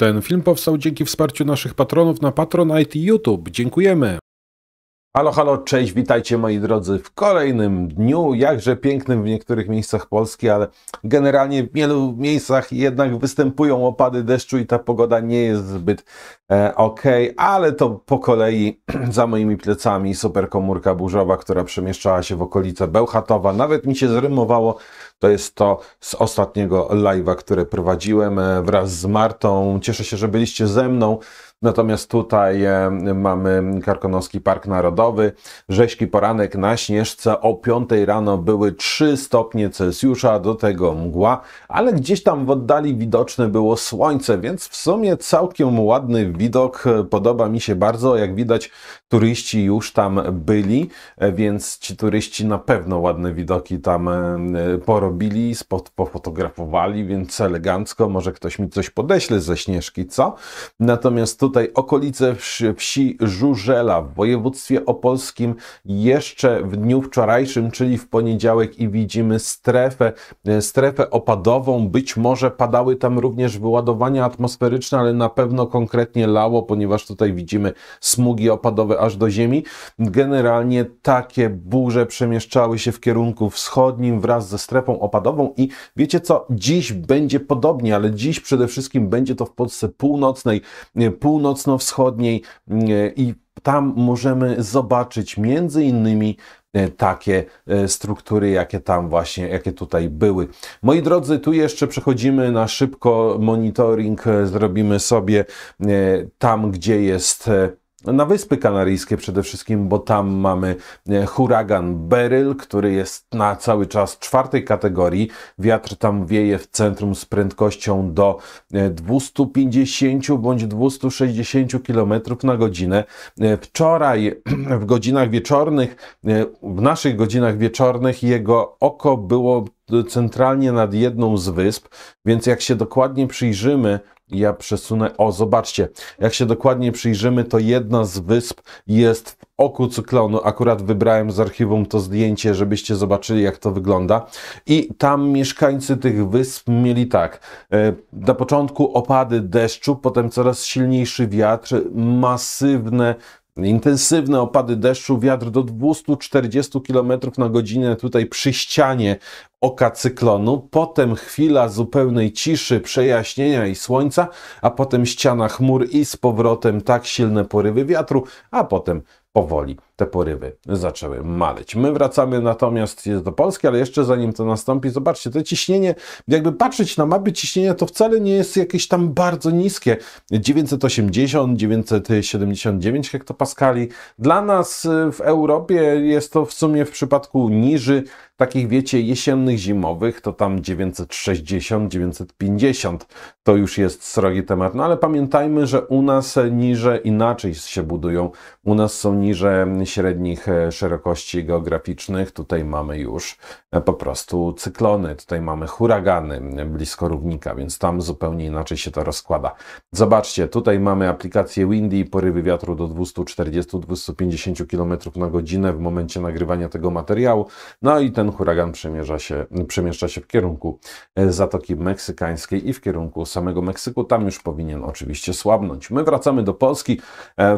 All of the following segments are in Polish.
Ten film powstał dzięki wsparciu naszych patronów na Patronite i YouTube. Dziękujemy! Halo, halo, cześć, witajcie moi drodzy w kolejnym dniu, jakże pięknym w niektórych miejscach Polski, ale generalnie w wielu miejscach jednak występują opady deszczu i ta pogoda nie jest zbyt e, ok, ale to po kolei za moimi plecami superkomórka burzowa, która przemieszczała się w okolice Bełchatowa, nawet mi się zrymowało, to jest to z ostatniego live'a, które prowadziłem e, wraz z Martą. Cieszę się, że byliście ze mną. Natomiast tutaj e, mamy Karkonoski Park Narodowy. Rześki poranek na Śnieżce o 5 rano były 3 stopnie Celsjusza, do tego mgła, ale gdzieś tam w oddali widoczne było słońce, więc w sumie całkiem ładny widok. Podoba mi się bardzo. Jak widać, turyści już tam byli, e, więc ci turyści na pewno ładne widoki tam e, porobili, pofotografowali, więc elegancko. Może ktoś mi coś podeśle ze Śnieżki, co? Natomiast tutaj tutaj okolice wsi Żużela w województwie opolskim jeszcze w dniu wczorajszym, czyli w poniedziałek i widzimy strefę, e, strefę opadową. Być może padały tam również wyładowania atmosferyczne, ale na pewno konkretnie lało, ponieważ tutaj widzimy smugi opadowe aż do ziemi. Generalnie takie burze przemieszczały się w kierunku wschodnim wraz ze strefą opadową i wiecie co, dziś będzie podobnie, ale dziś przede wszystkim będzie to w Polsce północnej, e, północnej północno-wschodniej e, i tam możemy zobaczyć między innymi e, takie e, struktury, jakie tam właśnie, jakie tutaj były. Moi drodzy, tu jeszcze przechodzimy na szybko monitoring, zrobimy sobie tam, gdzie jest no, na Wyspy Kanaryjskie przede wszystkim, bo tam mamy huragan Beryl, który jest na cały czas czwartej kategorii. Wiatr tam wieje w centrum z prędkością do 250 bądź 260 km na godzinę. Wczoraj w godzinach wieczornych, w naszych godzinach wieczornych jego oko było centralnie nad jedną z wysp, więc jak się dokładnie przyjrzymy ja przesunę. O, zobaczcie, jak się dokładnie przyjrzymy, to jedna z wysp jest w oku cyklonu. Akurat wybrałem z archiwum to zdjęcie, żebyście zobaczyli, jak to wygląda. I tam mieszkańcy tych wysp mieli tak. E, na początku opady deszczu, potem coraz silniejszy wiatr, masywne Intensywne opady deszczu, wiatr do 240 km na godzinę tutaj przy ścianie oka cyklonu, potem chwila zupełnej ciszy, przejaśnienia i słońca, a potem ściana chmur i z powrotem tak silne porywy wiatru, a potem powoli te porywy zaczęły maleć. My wracamy natomiast do Polski, ale jeszcze zanim to nastąpi, zobaczcie, to ciśnienie, jakby patrzeć na mapy ciśnienia, to wcale nie jest jakieś tam bardzo niskie. 980, 979 hektopaskali. Dla nas y, w Europie jest to w sumie w przypadku niży takich, wiecie, jesiennych, zimowych, to tam 960, 950 to już jest srogi temat. No ale pamiętajmy, że u nas niże inaczej się budują. U nas są niże średnich e, szerokości geograficznych. Tutaj mamy już e, po prostu cyklony, tutaj mamy huragany blisko równika, więc tam zupełnie inaczej się to rozkłada. Zobaczcie, tutaj mamy aplikację Windy, i porywy wiatru do 240-250 km na godzinę w momencie nagrywania tego materiału. No i ten huragan przemieszcza się, przemieszcza się w kierunku e, Zatoki Meksykańskiej i w kierunku samego Meksyku. Tam już powinien oczywiście słabnąć. My wracamy do Polski.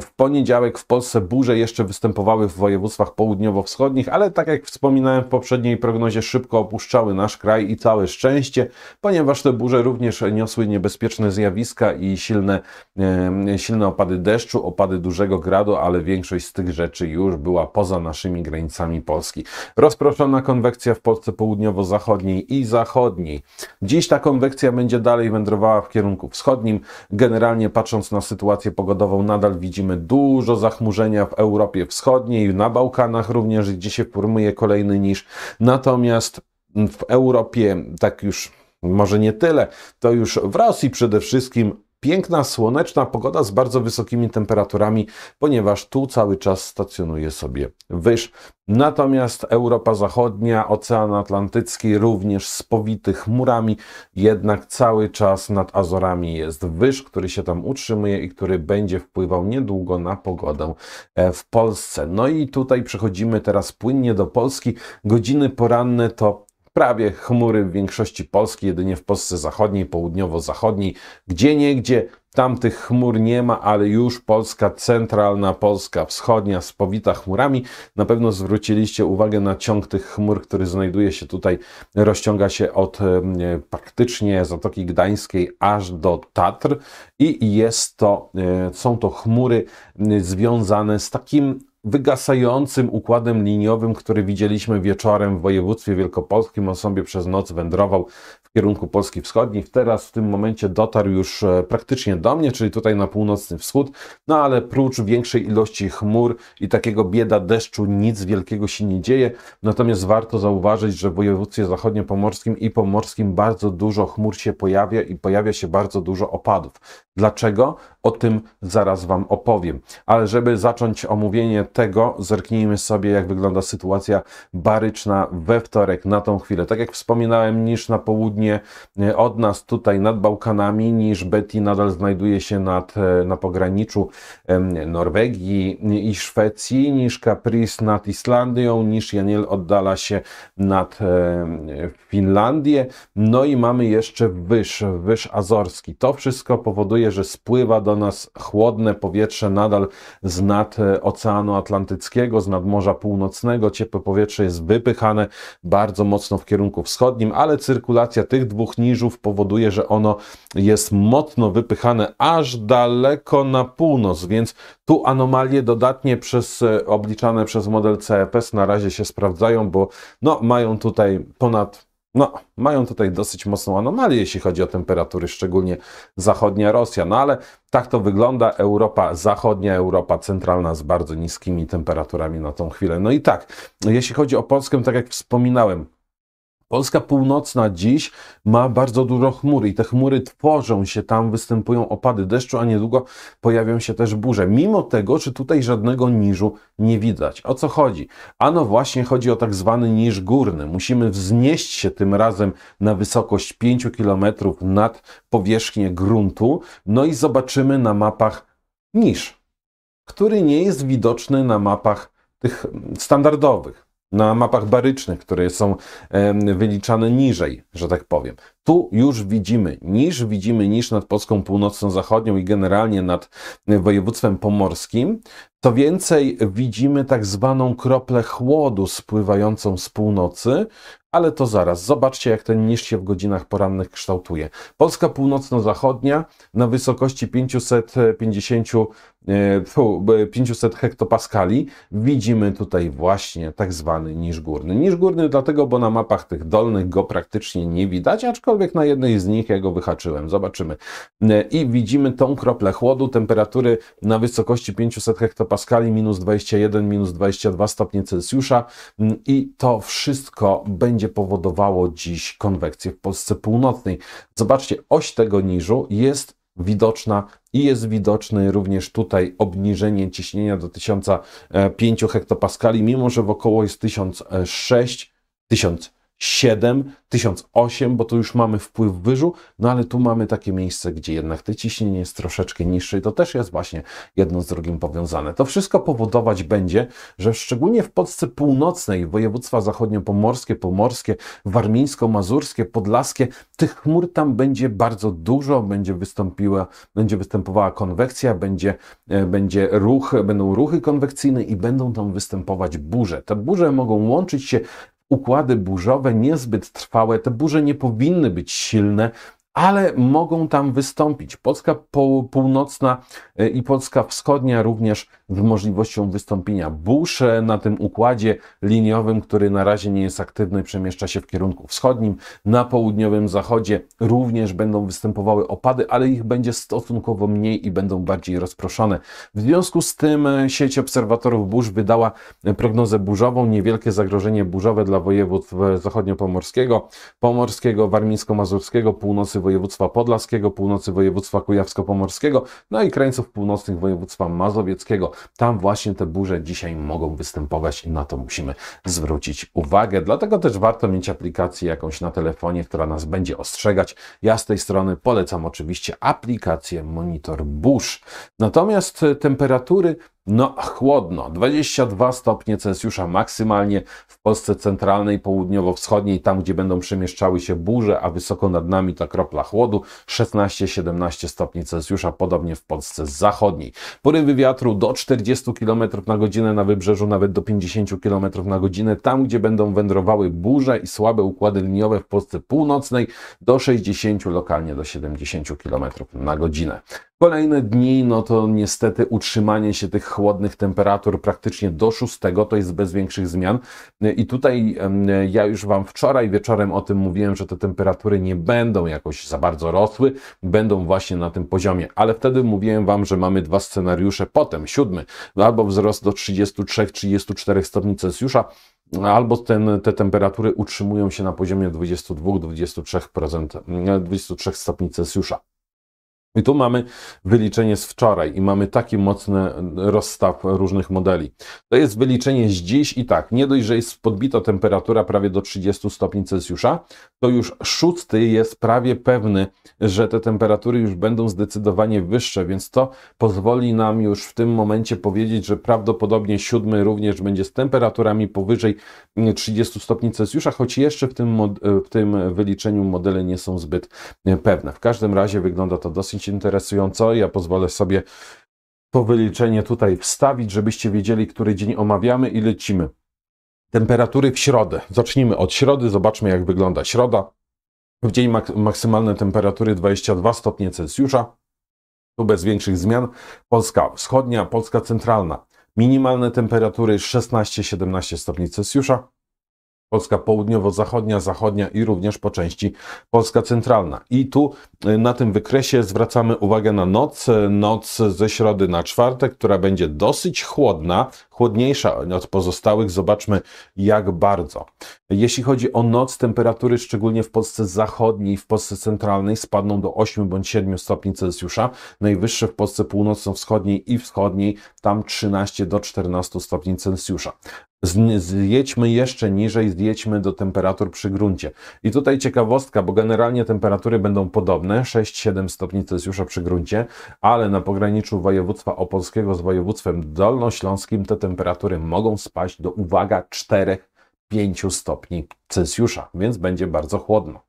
W poniedziałek w Polsce burze jeszcze występowały występowały w województwach południowo-wschodnich, ale tak jak wspominałem w poprzedniej prognozie, szybko opuszczały nasz kraj i całe szczęście, ponieważ te burze również niosły niebezpieczne zjawiska i silne, e, silne opady deszczu, opady dużego gradu, ale większość z tych rzeczy już była poza naszymi granicami Polski. Rozproszona konwekcja w Polsce południowo-zachodniej i zachodniej. Dziś ta konwekcja będzie dalej wędrowała w kierunku wschodnim. Generalnie patrząc na sytuację pogodową, nadal widzimy dużo zachmurzenia w Europie Wschodniej Wschodniej, na Bałkanach również, gdzie się formuje kolejny niż. Natomiast w Europie, tak już może nie tyle, to już w Rosji przede wszystkim piękna, słoneczna pogoda z bardzo wysokimi temperaturami, ponieważ tu cały czas stacjonuje sobie wyż. Natomiast Europa Zachodnia, Ocean Atlantycki, również spowity chmurami, jednak cały czas nad Azorami jest wyż, który się tam utrzymuje i który będzie wpływał niedługo na pogodę e, w Polsce. No i tutaj przechodzimy teraz płynnie do Polski. Godziny poranne to prawie chmury w większości Polski, jedynie w Polsce zachodniej, południowo-zachodniej. Gdzie niegdzie tam tych chmur nie ma, ale już Polska centralna, Polska wschodnia spowita chmurami. Na pewno zwróciliście uwagę na ciąg tych chmur, który znajduje się tutaj, rozciąga się od e, praktycznie Zatoki Gdańskiej aż do Tatr i jest to, e, są to chmury związane z takim wygasającym układem liniowym, który widzieliśmy wieczorem w województwie wielkopolskim. On sobie przez noc wędrował kierunku Polski Wschodniej. Teraz w tym momencie dotarł już e, praktycznie do mnie, czyli tutaj na północny wschód, no ale prócz większej ilości chmur i takiego bieda deszczu nic wielkiego się nie dzieje. Natomiast warto zauważyć, że w województwie zachodniopomorskim i pomorskim bardzo dużo chmur się pojawia i pojawia się bardzo dużo opadów. Dlaczego? O tym zaraz Wam opowiem. Ale żeby zacząć omówienie tego, zerknijmy sobie, jak wygląda sytuacja baryczna we wtorek na tą chwilę. Tak jak wspominałem, niż na południu południe e, od nas tutaj nad Bałkanami niż Betty nadal znajduje się nad, e, na pograniczu Norwegii i Szwecji, niż Caprice nad Islandią, niż Janiel oddala się nad e, Finlandię. No i mamy jeszcze wyż, wyż azorski. To wszystko powoduje, że spływa do nas chłodne powietrze nadal z nad Oceanu Atlantyckiego, z nad Morza Północnego. Ciepłe powietrze jest wypychane bardzo mocno w kierunku wschodnim, ale cyrkulacja tych dwóch niżów powoduje, że ono jest mocno wypychane aż daleko na północ, więc tu anomalie dodatnie przez, e, obliczane przez model CEPS na razie się sprawdzają, bo no, mają tutaj ponad no, mają tutaj dosyć mocną anomalię, jeśli chodzi o temperatury, szczególnie zachodnia Rosja, no ale tak to wygląda. Europa zachodnia, Europa centralna z bardzo niskimi temperaturami na tą chwilę. No i tak, jeśli chodzi o Polskę, tak jak wspominałem, Polska północna dziś ma bardzo dużo chmur i te chmury tworzą się tam, występują opady deszczu, a niedługo pojawią się też burze. Mimo tego, czy tutaj żadnego niżu nie widać. O co chodzi? Ano właśnie chodzi o tak zwany niż górny. Musimy wznieść się tym razem na wysokość 5 km nad powierzchnię gruntu, no i zobaczymy na mapach niż, który nie jest widoczny na mapach tych standardowych na mapach barycznych, które są wyliczane niżej, że tak powiem. Tu już widzimy niż, widzimy niż nad Polską Północno-Zachodnią i generalnie nad województwem pomorskim. Co więcej, widzimy tak zwaną kroplę chłodu spływającą z północy, ale to zaraz. Zobaczcie, jak ten niż się w godzinach porannych kształtuje. Polska Północno-Zachodnia na wysokości 550 500 e, hektopaskali, widzimy tutaj właśnie tak zwany niż górny. Niż górny dlatego, bo na mapach tych dolnych go praktycznie nie widać, aczkolwiek na jednej z nich ja go wyhaczyłem. Zobaczymy. E, I widzimy tą kroplę chłodu, temperatury na wysokości 500 hektopaskali, minus 21, minus 22 stopnie Celsjusza mm, i to wszystko będzie powodowało dziś konwekcję w Polsce Północnej. Zobaczcie, oś tego niżu jest widoczna i jest widoczne również tutaj obniżenie ciśnienia do 1005 e, hektopaskali, mimo że wokoło jest 1006, 1000 e, 7, 1008, bo tu już mamy wpływ wyżu, no ale tu mamy takie miejsce, gdzie jednak te ciśnienie jest troszeczkę niższe i to też jest właśnie jedno z drugim powiązane. To wszystko powodować będzie, że szczególnie w Polsce północnej, województwa zachodnio-pomorskie, pomorskie, pomorskie, warmińsko-mazurskie, podlaskie, tych chmur tam będzie bardzo dużo, będzie wystąpiła, będzie występowała konwekcja, będzie, e, będzie ruch, będą ruchy konwekcyjne i będą tam występować burze. Te burze mogą łączyć się układy burzowe niezbyt trwałe. Te burze nie powinny być silne, ale mogą tam wystąpić. Polska północna y, i Polska wschodnia również możliwością wystąpienia burz na tym układzie liniowym, który na razie nie jest aktywny, przemieszcza się w kierunku wschodnim. Na południowym zachodzie również będą występowały opady, ale ich będzie stosunkowo mniej i będą bardziej rozproszone. W związku z tym sieć obserwatorów burz wydała prognozę burzową, niewielkie zagrożenie burzowe dla województw zachodnio-pomorskiego, pomorskiego, warmińsko-mazurskiego, północy województwa podlaskiego, północy województwa kujawsko-pomorskiego, no i krańców północnych województwa mazowieckiego tam właśnie te burze dzisiaj mogą występować i na to musimy zwrócić uwagę. Dlatego też warto mieć aplikację jakąś na telefonie, która nas będzie ostrzegać. Ja z tej strony polecam oczywiście aplikację Monitor Burz. Natomiast temperatury no, chłodno. 22 stopnie Celsjusza maksymalnie w Polsce centralnej, południowo-wschodniej, tam gdzie będą przemieszczały się burze, a wysoko nad nami ta kropla chłodu. 16-17 stopni Celsjusza, podobnie w Polsce zachodniej. Porywy wiatru do 40 km na godzinę, na wybrzeżu nawet do 50 km na godzinę, tam gdzie będą wędrowały burze i słabe układy liniowe w Polsce północnej do 60, lokalnie do 70 km na godzinę. Kolejne dni, no to niestety utrzymanie się tych chłodnych temperatur praktycznie do 6, to jest bez większych zmian. I tutaj ja już Wam wczoraj wieczorem o tym mówiłem, że te temperatury nie będą jakoś za bardzo rosły, będą właśnie na tym poziomie. Ale wtedy mówiłem Wam, że mamy dwa scenariusze potem. Siódmy, no albo wzrost do 33-34 stopni Celsjusza, albo ten, te temperatury utrzymują się na poziomie 22-23 23 stopni Celsjusza. I tu mamy wyliczenie z wczoraj i mamy taki mocny rozstaw różnych modeli. To jest wyliczenie z dziś i tak, nie dość, że jest podbita temperatura prawie do 30 stopni Celsjusza, to już szósty jest prawie pewny, że te temperatury już będą zdecydowanie wyższe, więc to pozwoli nam już w tym momencie powiedzieć, że prawdopodobnie siódmy również będzie z temperaturami powyżej 30 mm, stopni Celsjusza, choć jeszcze w tym, w tym wyliczeniu modele nie są zbyt e, pewne. W każdym razie wygląda to dosyć dosyć interesująco. Ja pozwolę sobie to wyliczenie tutaj wstawić, żebyście wiedzieli, który dzień omawiamy i lecimy. Temperatury w środę. Zacznijmy od środy, zobaczmy jak wygląda środa. W dzień mak maksymalne temperatury 22 stopnie Celsjusza. Tu bez większych zmian. Polska wschodnia, Polska centralna. Minimalne temperatury 16-17 stopni Celsjusza. Polska południowo-zachodnia, zachodnia i również po części Polska centralna. I tu y, na tym wykresie zwracamy uwagę na noc, y, noc ze środy na czwartek, która będzie dosyć chłodna, chłodniejsza od pozostałych. Zobaczmy jak bardzo. Jeśli chodzi o noc, temperatury szczególnie w Polsce zachodniej, w Polsce centralnej spadną do 8 bądź 7 stopni Celsjusza. Najwyższe w Polsce północno-wschodniej i wschodniej, tam 13 do 14 stopni Celsjusza. Zjedźmy jeszcze niżej, zjedźmy do temperatur przy gruncie. I tutaj ciekawostka, bo generalnie temperatury będą podobne, 6-7 stopni Celsjusza przy gruncie, ale na pograniczu województwa opolskiego z województwem dolnośląskim te temperatury mogą spaść do, uwaga, 4-5 stopni Celsjusza, więc będzie bardzo chłodno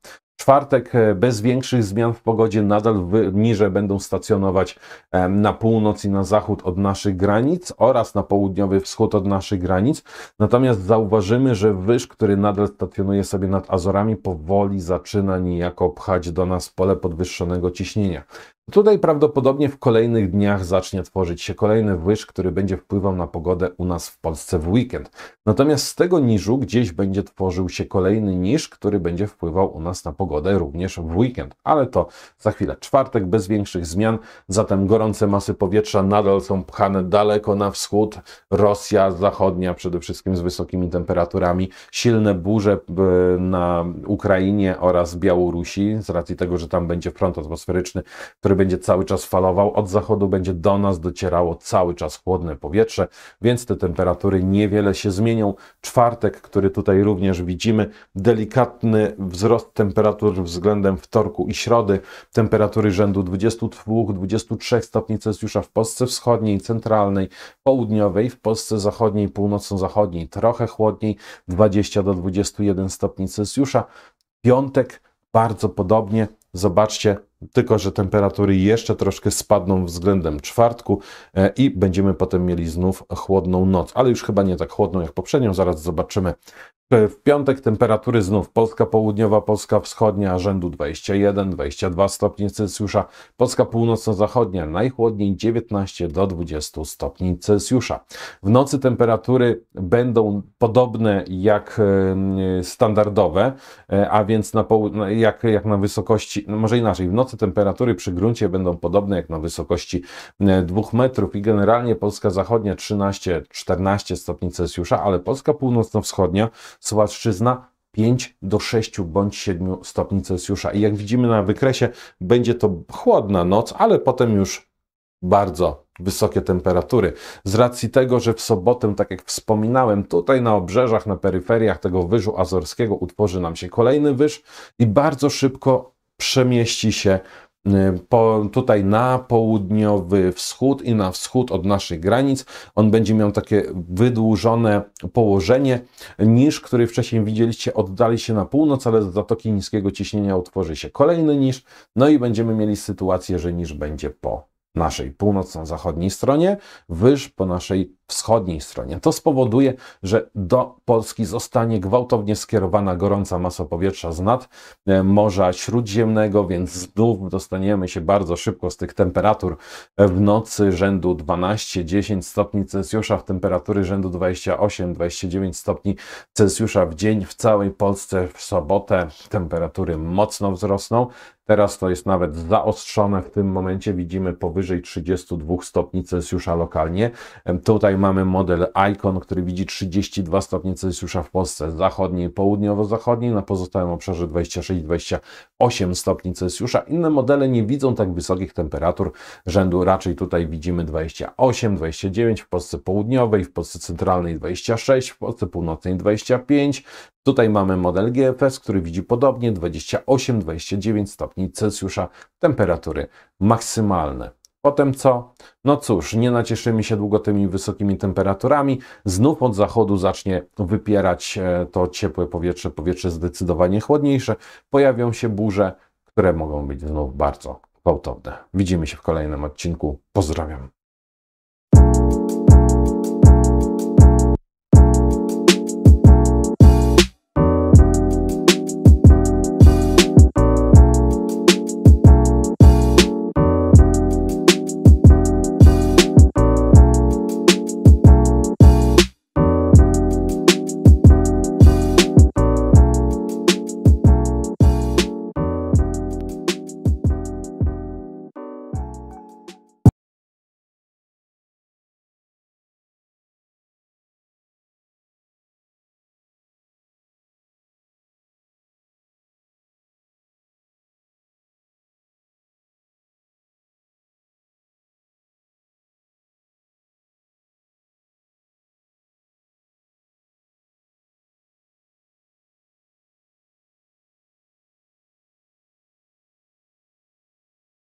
czwartek e, bez większych zmian w pogodzie nadal niże będą stacjonować e, na północ i na zachód od naszych granic oraz na południowy wschód od naszych granic. Natomiast zauważymy, że wyż, który nadal stacjonuje sobie nad Azorami, powoli zaczyna niejako pchać do nas pole podwyższonego ciśnienia. Tutaj prawdopodobnie w kolejnych dniach zacznie tworzyć się kolejny wyż, który będzie wpływał na pogodę u nas w Polsce w weekend. Natomiast z tego niżu gdzieś będzie tworzył się kolejny niż, który będzie wpływał u nas na pogodę również w weekend. Ale to za chwilę czwartek bez większych zmian, zatem gorące masy powietrza nadal są pchane daleko na wschód. Rosja zachodnia przede wszystkim z wysokimi temperaturami, silne burze e, na Ukrainie oraz Białorusi z racji tego, że tam będzie front atmosferyczny, który który będzie cały czas falował. Od zachodu będzie do nas docierało cały czas chłodne powietrze, więc te temperatury niewiele się zmienią. Czwartek, który tutaj również widzimy, delikatny wzrost temperatur względem wtorku i środy. Temperatury rzędu 22-23 stopni Celsjusza w Polsce wschodniej, centralnej, południowej, w Polsce zachodniej, północno-zachodniej trochę chłodniej, 20 21 stopni Celsjusza. Piątek bardzo podobnie. Zobaczcie, tylko że temperatury jeszcze troszkę spadną względem czwartku e, i będziemy potem mieli znów chłodną noc, ale już chyba nie tak chłodną jak poprzednią, zaraz zobaczymy w piątek temperatury znów Polska południowa, Polska wschodnia rzędu 21-22 stopni Celsjusza, Polska północno-zachodnia najchłodniej 19 do 20 stopni Celsjusza. W nocy temperatury będą podobne jak standardowe, e, a więc na jak, jak na wysokości, no może inaczej, w nocy temperatury przy gruncie będą podobne jak na wysokości 2 metrów i generalnie Polska zachodnia 13-14 stopni Celsjusza, ale Polska północno-wschodnia Suwalszczyzna 5 do 6 bądź 7 stopni Celsjusza. I jak widzimy na wykresie, będzie to chłodna noc, ale potem już bardzo wysokie temperatury. Z racji tego, że w sobotę, tak jak wspominałem, tutaj na obrzeżach, na peryferiach tego wyżu azorskiego utworzy nam się kolejny wyż i bardzo szybko przemieści się Y, po, tutaj na południowy wschód i na wschód od naszych granic. On będzie miał takie wydłużone położenie. Niż, który wcześniej widzieliście, oddali się na północ, ale z zatoki niskiego ciśnienia utworzy się kolejny niż. No i będziemy mieli sytuację, że niż będzie po naszej północno-zachodniej stronie, wyż po naszej wschodniej stronie. To spowoduje, że do Polski zostanie gwałtownie skierowana gorąca masa powietrza z nad e, Morza Śródziemnego, więc znów dostaniemy się bardzo szybko z tych temperatur e, w nocy rzędu 12-10 stopni Celsjusza, w temperatury rzędu 28-29 stopni Celsjusza w dzień. W całej Polsce w sobotę temperatury mocno wzrosną. Teraz to jest nawet zaostrzone. W tym momencie widzimy powyżej 32 stopni Celsjusza lokalnie. E, tutaj Tutaj mamy model Icon, który widzi 32 stopnie Celsjusza w Polsce zachodniej, południowo-zachodniej, na pozostałym obszarze 26-28 stopni Celsjusza. Inne modele nie widzą tak wysokich temperatur rzędu, raczej tutaj widzimy 28-29 w Polsce południowej, w Polsce centralnej 26, w Polsce północnej 25, Tutaj mamy model GFS, który widzi podobnie 28-29 stopni Celsjusza temperatury maksymalne. Potem co? No cóż, nie nacieszymy się długo tymi wysokimi temperaturami. Znów od zachodu zacznie wypierać e, to ciepłe powietrze, powietrze zdecydowanie chłodniejsze. Pojawią się burze, które mogą być znów bardzo gwałtowne. Widzimy się w kolejnym odcinku. Pozdrawiam.